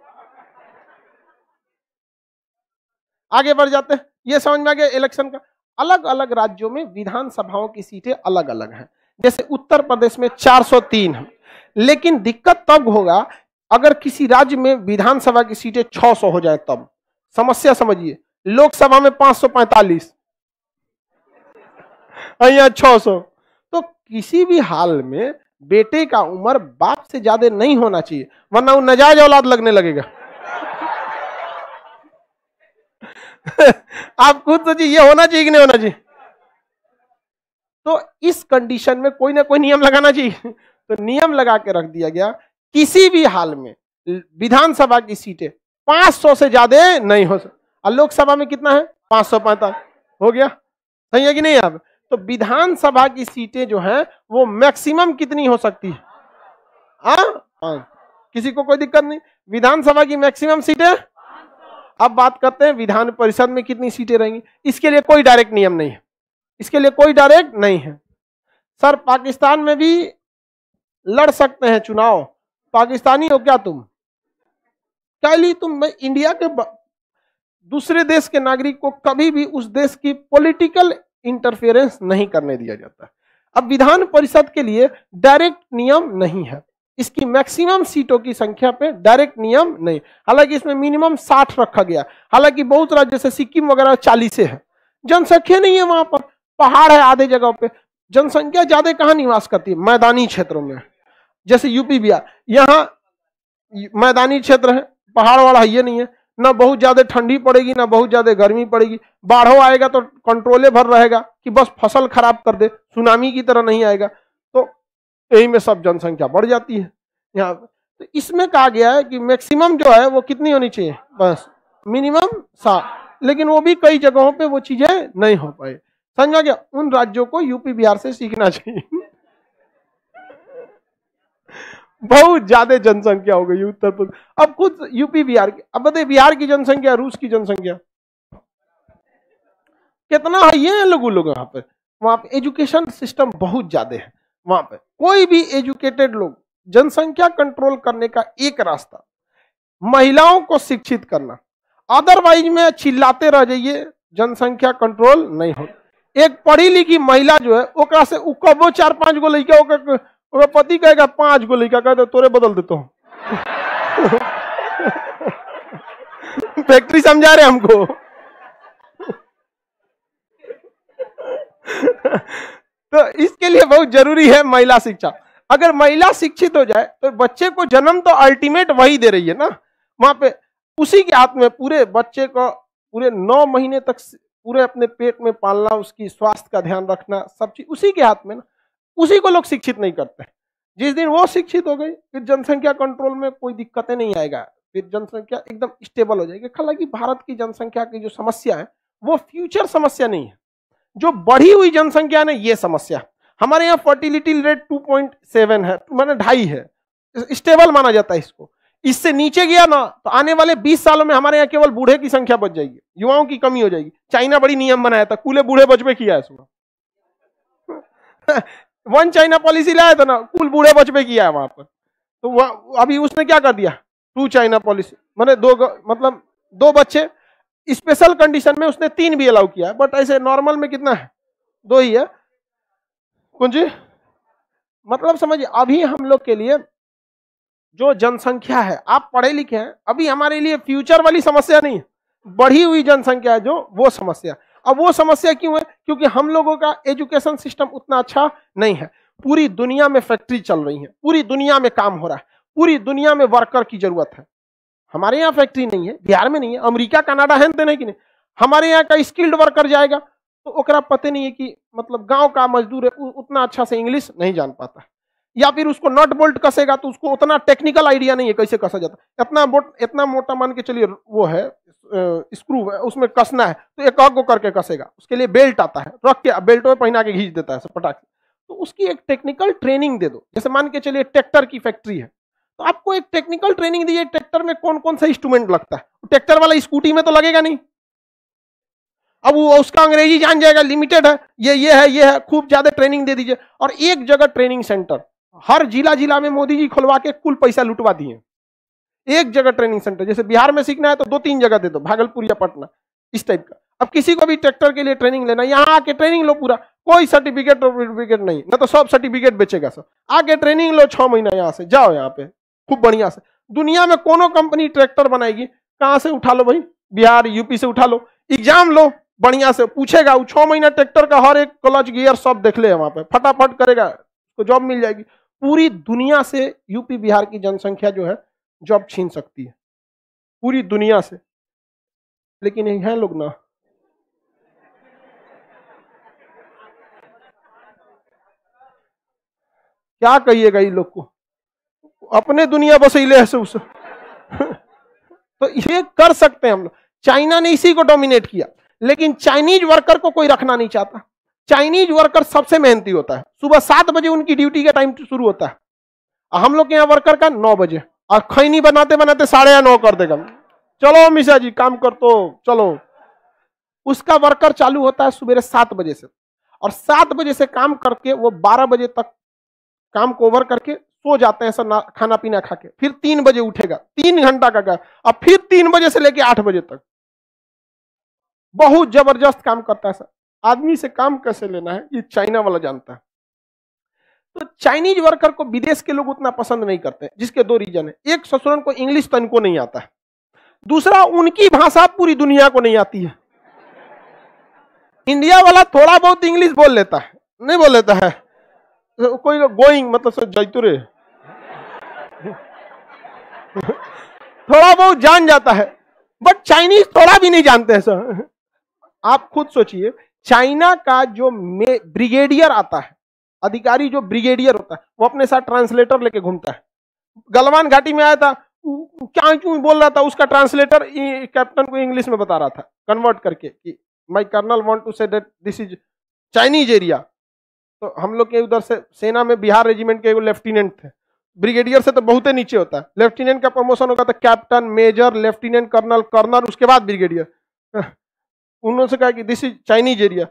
आगे बढ़ जाते हैं ये समझ में आ गया इलेक्शन का अलग अलग राज्यों में विधानसभाओं की सीटें अलग अलग हैं जैसे उत्तर प्रदेश में 403 है लेकिन दिक्कत तब होगा अगर किसी राज्य में विधानसभा की सीटें 600 हो जाए तब समस्या समझिए लोकसभा में 545 यहाँ 600 तो किसी भी हाल में बेटे का उम्र बाप से ज्यादा नहीं होना चाहिए वरना वो नजायज औलाद लगने लगेगा आप खुद सोचिए ये होना चाहिए कि नहीं होना चाहिए तो इस कंडीशन में कोई ना कोई नियम लगाना चाहिए तो नियम लगा के रख दिया गया किसी भी हाल में विधानसभा की सीटें 500 से ज्यादा नहीं हो सकती और लोकसभा में कितना है पांच सौ हो गया सही है कि नहीं अब तो विधानसभा की सीटें जो हैं वो मैक्सिमम कितनी हो सकती है आ? आ? किसी को कोई दिक्कत नहीं विधानसभा की मैक्सिमम सीटें अब बात करते हैं विधान परिषद में कितनी सीटें रहेंगी इसके लिए कोई डायरेक्ट नियम नहीं है इसके लिए कोई डायरेक्ट नहीं है सर पाकिस्तान में भी लड़ सकते हैं चुनाव पाकिस्तानी हो क्या तुम क्या तुम इंडिया के दूसरे देश के नागरिक को कभी भी उस देश की पॉलिटिकल इंटरफेरेंस नहीं करने दिया जाता अब विधान परिषद के लिए डायरेक्ट नियम नहीं है इसकी मैक्सिमम सीटों की संख्या पे डायरेक्ट नियम नहीं हालांकि इसमें मिनिमम साठ रखा गया हालांकि बहुत राज्य जैसे सिक्किम वगैरह चालीस है जनसंख्या नहीं है वहां पर पहाड़ है आधे जगह पे जनसंख्या ज्यादा कहाँ निवास करती है मैदानी क्षेत्रों में जैसे यूपी बिहार यहाँ मैदानी क्षेत्र है पहाड़ वाला है ये नहीं है ना बहुत ज्यादा ठंडी पड़ेगी ना बहुत ज्यादा गर्मी पड़ेगी बाढ़ो आएगा तो कंट्रोले भर रहेगा कि बस फसल खराब कर दे सुनामी की तरह नहीं आएगा तो यही में सब जनसंख्या बढ़ जाती है यहाँ तो इसमें कहा गया है कि मैक्सिमम जो है वो कितनी होनी चाहिए बस मिनिमम सात लेकिन वो भी कई जगहों पे वो चीजें नहीं हो पाए समझा गया उन राज्यों को यूपी बिहार से सीखना चाहिए बहुत ज्यादा जनसंख्या हो गई उत्तर प्रदेश अब खुद यूपी बिहार की अब बताइए बिहार की जनसंख्या रूस की जनसंख्या कितना है ये लोग लोग वहां पे वहां पे एजुकेशन सिस्टम बहुत ज्यादा है वहां पे कोई भी एजुकेटेड लोग जनसंख्या कंट्रोल करने का एक रास्ता महिलाओं को शिक्षित करना अदरवाइज में चिल्लाते रह जाइए जनसंख्या कंट्रोल नहीं हो एक पढ़ी लिखी महिला जो है ओकरा से उकबो चार पांच गो लड़का और पति कहेगा पांच गो लड़का कहते तोरे बदल देता हूँ फैक्ट्री समझा रहे हमको तो इसके लिए बहुत जरूरी है महिला शिक्षा अगर महिला शिक्षित हो जाए तो बच्चे को जन्म तो अल्टीमेट वही दे रही है ना वहां पे उसी के हाथ में पूरे बच्चे को पूरे नौ महीने तक पूरे अपने पेट में पालना उसकी स्वास्थ्य का ध्यान रखना सब चीज उसी के हाथ में ना उसी को लोग शिक्षित नहीं करते जिस दिन वो शिक्षित हो गई फिर जनसंख्या कंट्रोल में कोई दिक्कतें नहीं आएगा फिर जनसंख्या एकदम स्टेबल हो जाएगी हालांकि भारत की जनसंख्या की जो समस्या है वो फ्यूचर समस्या नहीं है जो बढ़ी हुई जनसंख्या ने ये समस्या हमारे यहाँ फर्टिलिटी रेट 2.7 है मैंने ढाई है स्टेबल माना जाता है इसको इससे नीचे गया ना तो आने वाले 20 सालों में हमारे यहाँ केवल बूढ़े की संख्या बच जाएगी युवाओं की कमी हो जाएगी चाइना बड़ी नियम बनाया था कूले बूढ़े बचबे किया है वन चाइना पॉलिसी लाया था ना कुल बूढ़े बचपे किया है वहां पर तो वह अभी उसने क्या कर दिया टू चाइना पॉलिसी मैंने दो मतलब दो बच्चे स्पेशल कंडीशन में उसने तीन भी अलाउ किया बट ऐसे नॉर्मल में कितना है दो ही है कुंजी मतलब समझिए अभी हम लोग के लिए जो जनसंख्या है आप पढ़े लिखे हैं अभी हमारे लिए फ्यूचर वाली समस्या नहीं है बढ़ी हुई जनसंख्या है जो वो समस्या अब वो समस्या क्यों है क्योंकि हम लोगों का एजुकेशन सिस्टम उतना अच्छा नहीं है पूरी दुनिया में फैक्ट्री चल रही है पूरी दुनिया में काम हो रहा है पूरी दुनिया में वर्कर की जरूरत है हमारे यहाँ फैक्ट्री नहीं है बिहार में नहीं है अमरीका कनाडा है देने की नहीं हमारे यहाँ का स्किल्ड वर्कर जाएगा तो ओकरा पता नहीं है कि मतलब गांव का मजदूर है उतना अच्छा से इंग्लिश नहीं जान पाता या फिर उसको नट बोल्ट कसेगा तो उसको उतना टेक्निकल आइडिया नहीं है कैसे कसा जाता इतना बोट इतना मोटा मान के चलिए वो है स्क्रू उसमें कसना है तो एक को करके कसेगा उसके लिए बेल्ट आता है रख के बेल्ट में पहना के घींच देता है सब पटाख तो उसकी एक टेक्निकल ट्रेनिंग दे दो जैसे मान के चलिए ट्रैक्टर की फैक्ट्री है तो आपको एक टेक्निकल ट्रेनिंग दीजिए ट्रैक्टर में कौन कौन सा इंस्ट्रूमेंट लगता है ट्रैक्टर वाला स्कूटी में तो लगेगा नहीं अब वो उसका अंग्रेजी जान जाएगा लिमिटेड है ये ये है ये है खूब ज्यादा ट्रेनिंग दे दीजिए और एक जगह ट्रेनिंग सेंटर हर जिला जिला में मोदी जी खुलवा के कुल पैसा लुटवा दिए एक जगह ट्रेनिंग सेंटर जैसे बिहार में सीखना है तो दो तीन जगह दे दो भागलपुर या पटना इस टाइप का अब किसी को भी ट्रैक्टर के लिए ट्रेनिंग लेना यहाँ आके ट्रेनिंग लो पूरा कोई सर्टिफिकेट सर्टिफिकेट नहीं ना तो सब सर्टिफिकेट बेचेगा सब आके ट्रेनिंग लो छः महीना यहाँ से जाओ यहाँ पे खूब बढ़िया से दुनिया में कोनो कंपनी ट्रैक्टर बनाएगी कहाँ से उठा लो भाई बिहार यूपी से उठा लो एग्जाम लो बढ़िया से पूछेगा वो छह महीना ट्रैक्टर का हर एक क्लच गियर सब देख ले वहां पे फटाफट करेगा उसको जॉब मिल जाएगी पूरी दुनिया से यूपी बिहार की जनसंख्या जो है जॉब छीन सकती है पूरी दुनिया से लेकिन हैं लोग ना क्या कहिएगा ये लोग को अपने दुनिया बसीले है उसे तो ये कर सकते हैं हम लोग चाइना ने इसी को डोमिनेट किया लेकिन चाइनीज वर्कर को कोई रखना नहीं चाहता चाइनीज वर्कर सबसे मेहनती होता है सुबह सात बजे उनकी ड्यूटी का टाइम शुरू होता है हम लोग के यहाँ वर्कर का नौ बजे और खैनी बनाते बनाते साढ़े नौ कर देगा चलो मिश्रा जी काम कर तो चलो उसका वर्कर चालू होता है सबेरे सात बजे से और सात बजे से काम करके वो बारह बजे तक काम को ओवर करके सो जाते हैं सर खाना पीना खा के फिर तीन बजे उठेगा तीन घंटा का काम और फिर तीन बजे से लेके आठ बजे तक बहुत जबरदस्त काम करता है सर आदमी से काम कैसे लेना है ये चाइना वाला जानता है तो चाइनीज वर्कर को विदेश के लोग उतना पसंद नहीं करते जिसके दो रीजन है एक ससुरन को इंग्लिश तन को नहीं आता है दूसरा उनकी भाषा पूरी दुनिया को नहीं आती है इंडिया वाला थोड़ा बहुत इंग्लिश बोल लेता है नहीं बोल लेता है कोई गोइंग मतलब जयतुरे थोड़ा बहुत जान जाता है बट चाइनीज थोड़ा भी नहीं जानते हैं सर आप खुद सोचिए चाइना का जो ब्रिगेडियर आता है अधिकारी जो ब्रिगेडियर होता है वो अपने साथ ट्रांसलेटर लेके घूमता है गलवान घाटी में आया था क्या क्यों बोल रहा था उसका ट्रांसलेटर कैप्टन को इंग्लिश में बता रहा था कन्वर्ट करके कि माई कर्नल वॉन्ट टू से date this is Chinese area तो हम लोग के उधर से सेना में बिहार रेजिमेंट के लेफ्टिनेंट थे ब्रिगेडियर से तो बहुत ही नीचे होता है लेफ्टिनेंट का प्रमोशन होगा तो captain major lieutenant colonel colonel उसके बाद ब्रिगेडियर उन्होंने कहा कि this is Chinese area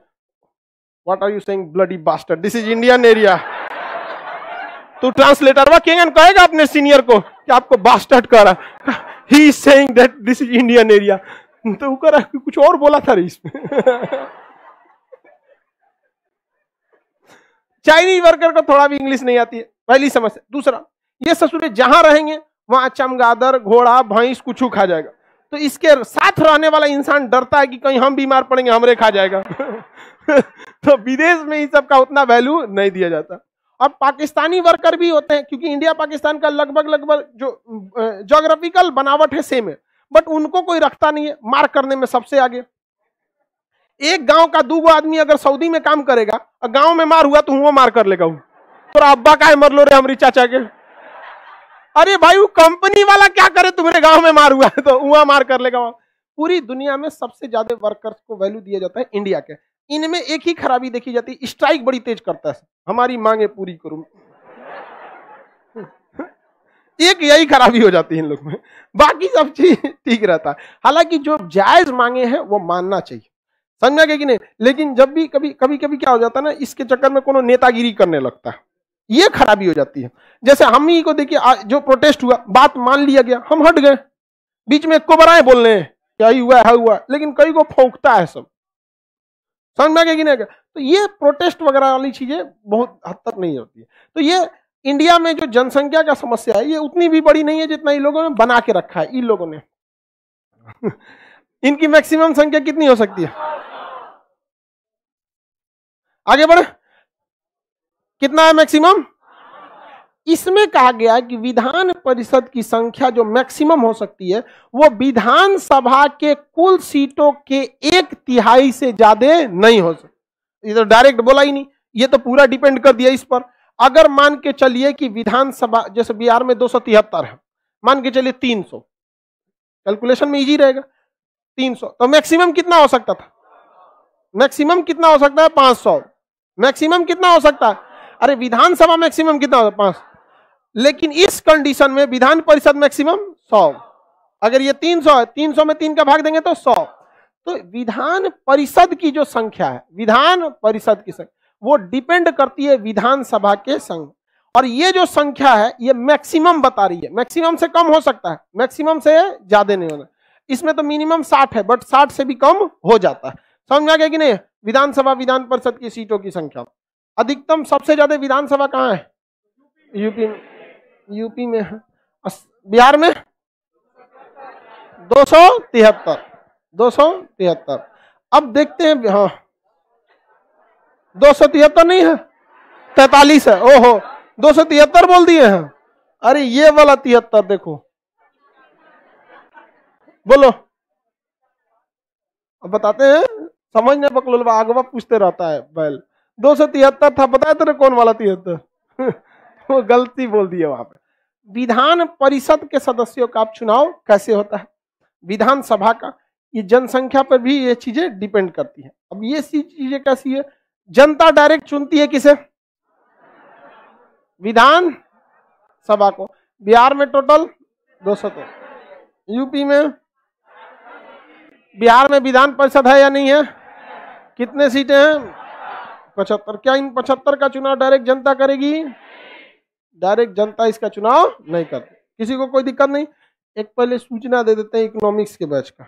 What are you saying, bloody bastard? This is Indian area. तो ट्रांसलेटर वा केंगन कहेगा अपने सीनियर को कि आपको बास्टर्ड करा he is saying that this is Indian area तो वो करा कुछ और बोला था इसमें चाइनीज वर्कर को थोड़ा भी इंग्लिश नहीं आती है पहली समस्या दूसरा ये ससुरे जहां रहेंगे वहां चमगादड़ घोड़ा भैंस कुछ खा जाएगा तो इसके साथ रहने वाला इंसान डरता है कि कहीं हम बीमार पड़ेंगे हमरे खा जाएगा तो विदेश में इन सब का उतना वैल्यू नहीं दिया जाता और पाकिस्तानी वर्कर भी होते हैं क्योंकि इंडिया पाकिस्तान का लगभग लगभग जो जोग्राफिकल बनावट है सेम है बट उनको कोई रखता नहीं है मार्क करने में सबसे आगे एक गांव का दो आदमी अगर सऊदी में काम करेगा गांव में मार हुआ तो वो मार कर लेगा वो तो अब्बा का है मर लो रे हमारी चाचा के अरे भाई वो कंपनी वाला क्या करे तुम्हारे गांव में मार हुआ है तो वहां मार कर लेगा वहां पूरी दुनिया में सबसे ज्यादा वर्कर्स को वैल्यू दिया जाता है इंडिया के इनमें एक ही खराबी देखी जाती है स्ट्राइक बड़ी तेज करता है हमारी मांगे पूरी करू एक यही खराबी हो जाती है इन लोग में बाकी सब चीज ठीक रहता है हालांकि जो जायज मांगे हैं वो मानना चाहिए समझा गया कि नहीं लेकिन जब भी कभी कभी कभी क्या हो जाता है ना इसके चक्कर में कोनो नेतागिरी करने लगता है ये खराबी हो जाती है जैसे हम ही को देखिए जो प्रोटेस्ट हुआ बात मान लिया गया हम हट गए बीच में कोबराए बोल रहे हैं क्या ही हुआ है हाँ हुआ लेकिन कई को फोंकता है सब समझ में आ गया कि तो ये प्रोटेस्ट वगैरह वाली चीजें बहुत हद तक नहीं होती है तो ये इंडिया में जो जनसंख्या का समस्या है ये उतनी भी बड़ी नहीं है जितना इन लोगों ने बना के रखा है इन लोगों ने इनकी मैक्सिमम संख्या कितनी हो सकती है आगे बढ़े कितना है मैक्सिमम इसमें कहा गया कि विधान परिषद की संख्या जो मैक्सिमम हो सकती है वो विधानसभा के कुल सीटों के एक तिहाई से ज्यादा नहीं हो सकती तो डायरेक्ट बोला ही नहीं ये तो पूरा डिपेंड कर दिया इस पर अगर मान के चलिए कि विधानसभा जैसे बिहार में दो है मान के चलिए 300 कैलकुलेशन में इजी रहेगा 300 तो मैक्सिमम कितना हो सकता था मैक्सिमम कितना हो सकता है 500 मैक्सिमम कितना हो सकता है अरे विधानसभा मैक्सिमम कितना होता पांच लेकिन इस कंडीशन में विधान परिषद मैक्सिमम सौ अगर ये तीन सौ है तीन सौ में तीन का भाग देंगे तो सौ तो विधान परिषद की जो संख्या है विधान परिषद की संख्या वो डिपेंड करती है विधानसभा के संघ और ये जो संख्या है ये मैक्सिमम बता रही है मैक्सिमम से कम हो सकता है मैक्सिमम से ज्यादा नहीं होना इसमें तो मिनिमम साठ है बट साठ से भी कम हो जाता है समझ में आ गया कि नहीं विधानसभा विधान परिषद की सीटों की संख्या अधिकतम सबसे ज्यादा विधानसभा कहाँ है यूपी में यूपी में है बिहार में दो सौ तिहत्तर दो सौ तिहत्तर अब देखते हैं हाँ दो सौ तिहत्तर नहीं है तैतालीस है ओहो दो सौ तिहत्तर बोल दिए हैं अरे ये वाला तिहत्तर देखो बोलो अब बताते हैं समझने पकलोलवा आगवा पूछते रहता है बैल दो सौ तिहत्तर था पता है तेरे कौन वाला तिहत्तर वो गलती बोल दिया वहां पर विधान परिषद के सदस्यों का चुनाव कैसे होता है विधानसभा का ये जनसंख्या पर भी ये चीजें डिपेंड करती है अब ये सी चीजें कैसी है जनता डायरेक्ट चुनती है किसे विधान सभा को बिहार में टोटल दो सौ तो। यूपी में बिहार में विधान परिषद है या नहीं है कितने सीटें हैं पचहत्तर क्या इन पचहत्तर का चुनाव डायरेक्ट जनता करेगी डायरेक्ट जनता इसका चुनाव नहीं करती किसी को कोई दिक्कत नहीं एक पहले सूचना दे देते हैं इकोनॉमिक्स के बैच का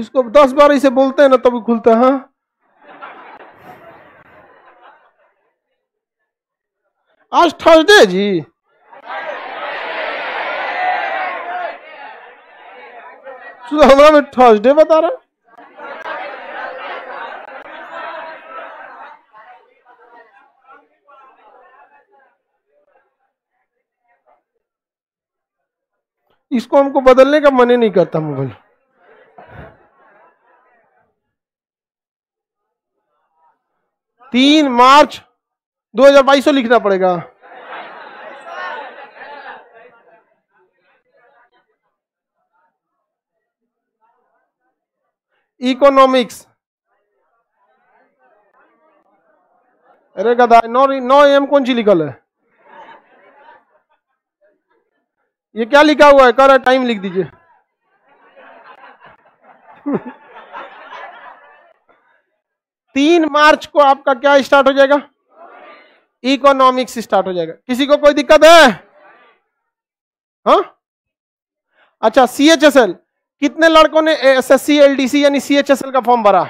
इसको दस बार इसे बोलते हैं ना तभी खुलते हैं हाँ। आज थर्सडे जी हमारा में थर्सडे बता रहा इसको हमको बदलने का मन ही नहीं करता मोबाइल तीन मार्च 2022 लिखना पड़ेगा इकोनॉमिक्स अरे गदा नौ नौ एम कौन सी लिखल है ये क्या लिखा हुआ है कर टाइम लिख दीजिए तीन मार्च को आपका क्या स्टार्ट हो जाएगा इकोनॉमिक्स स्टार्ट हो जाएगा किसी को कोई दिक्कत है हा अच्छा सी एच एस एल कितने लड़कों ने S S C L D C यानी सी एच एस एल का फॉर्म भरा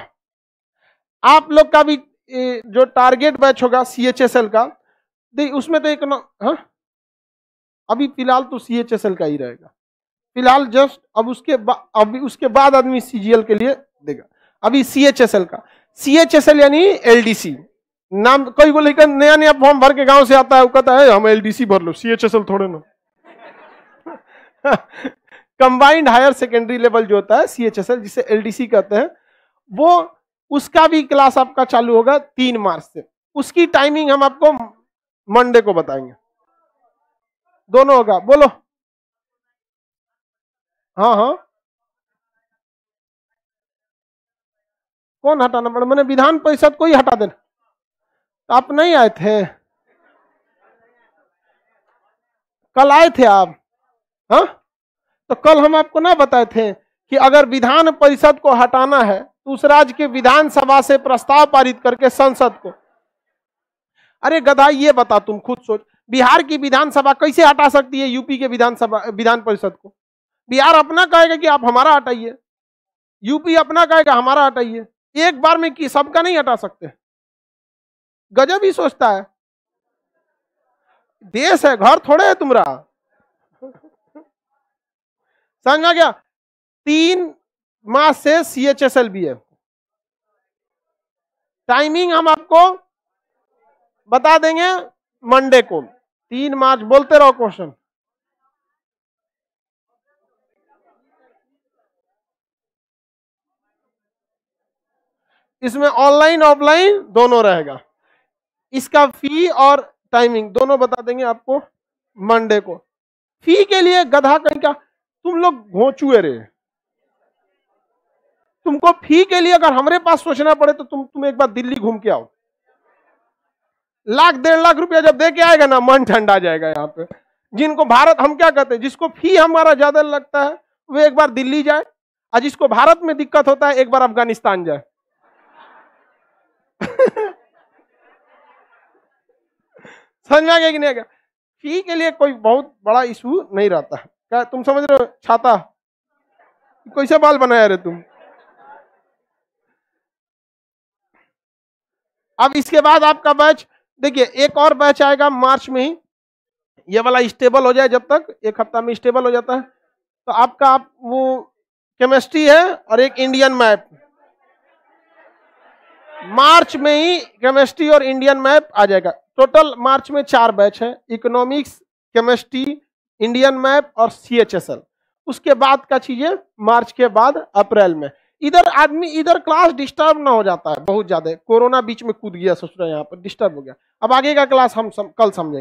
आप लोग का भी जो टारगेट बैच होगा एल का देख उसमें तो एक न हाँ? अभी फिलहाल तो एल का ही रहेगा फिलहाल जस्ट अब उसके अभी उसके बाद आदमी सी जी एल के लिए देगा अभी सी एच एस एल का सी एच एस एल यानी एल डी सी नाम कोई बोले लेकर नया नया फॉर्म भर के गांव से आता है वो कहता है हम एल डी सी भर लो सी एच एस एल थोड़े ना हाँ। कंबाइंड हायर सेकेंडरी लेवल जो होता है सीएचएसएल जिसे एलडीसी कहते हैं वो उसका भी क्लास आपका चालू होगा तीन मार्च से उसकी टाइमिंग हम आपको मंडे को बताएंगे दोनों होगा बोलो हाँ हाँ कौन हटाना पड़ा मैंने विधान परिषद को ही हटा देना आप नहीं आए थे कल आए थे आप हाँ तो कल हम आपको ना बताए थे कि अगर विधान परिषद को हटाना है तो उस राज्य के विधानसभा से प्रस्ताव पारित करके संसद को अरे गधा ये बता तुम खुद सोच बिहार की विधानसभा कैसे हटा सकती है यूपी के विधानसभा विधान परिषद को बिहार अपना कहेगा कि आप हमारा हटाइए यूपी अपना कहेगा हमारा हटाइए एक बार में कि सबका नहीं हटा सकते गजब ही सोचता है देश है घर थोड़े है तुम्हारा समझ में गया तीन मास से C H S L B है टाइमिंग हम आपको बता देंगे मंडे को तीन मार्च बोलते रहो क्वेश्चन इसमें ऑनलाइन ऑफलाइन दोनों रहेगा इसका फी और टाइमिंग दोनों बता देंगे आपको मंडे को फी के लिए गधा कहीं का तुम लोग घोचुए रे तुमको फी के लिए अगर हमारे पास सोचना पड़े तो तुम तुम एक बार दिल्ली घूम के आओ लाख डेढ़ लाख रुपया जब दे के आएगा ना मन ठंडा जाएगा यहाँ पे जिनको भारत हम क्या कहते हैं जिसको फी हमारा ज्यादा लगता है वे एक बार दिल्ली जाए और जिसको भारत में दिक्कत होता है एक बार अफगानिस्तान जाए समझ में आ गया कि नहीं आ गया फी के लिए कोई बहुत बड़ा इशू नहीं रहता है क्या तुम समझ रहे हो छाता कैसे बाल बनाया रे तुम अब इसके बाद आपका बैच देखिए एक और बैच आएगा मार्च में ही ये वाला स्टेबल हो जाए जब तक एक हफ्ता में स्टेबल हो जाता है तो आपका आप वो केमिस्ट्री है और एक इंडियन मैप मार्च में ही केमिस्ट्री और इंडियन मैप आ जाएगा टोटल मार्च में चार बैच है इकोनॉमिक्स केमिस्ट्री इंडियन मैप और सी उसके बाद का है मार्च के बाद अप्रैल में इधर आदमी इधर क्लास डिस्टर्ब ना हो जाता है बहुत ज्यादा कोरोना बीच में कूद गया सोच रहे यहाँ पर डिस्टर्ब हो गया अब आगे का क्लास हम सम, कल समझेंगे